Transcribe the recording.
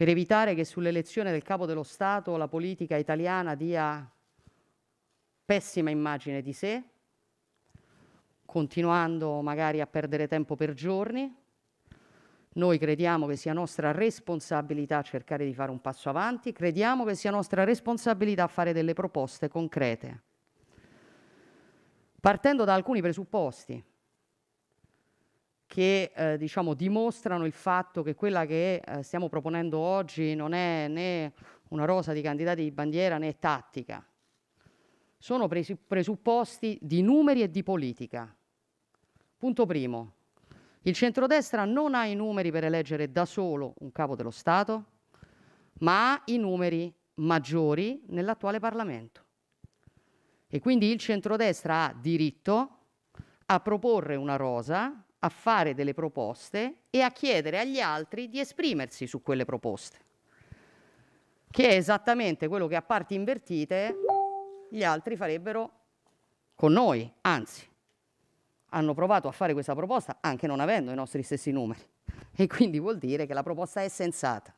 per evitare che sull'elezione del capo dello Stato la politica italiana dia pessima immagine di sé, continuando magari a perdere tempo per giorni. Noi crediamo che sia nostra responsabilità cercare di fare un passo avanti, crediamo che sia nostra responsabilità fare delle proposte concrete, partendo da alcuni presupposti che eh, diciamo, dimostrano il fatto che quella che eh, stiamo proponendo oggi non è né una rosa di candidati di bandiera né tattica. Sono presupposti di numeri e di politica. Punto primo. Il centrodestra non ha i numeri per eleggere da solo un capo dello Stato, ma ha i numeri maggiori nell'attuale Parlamento. E quindi il centrodestra ha diritto a proporre una rosa a fare delle proposte e a chiedere agli altri di esprimersi su quelle proposte, che è esattamente quello che a parti invertite gli altri farebbero con noi, anzi, hanno provato a fare questa proposta anche non avendo i nostri stessi numeri e quindi vuol dire che la proposta è sensata.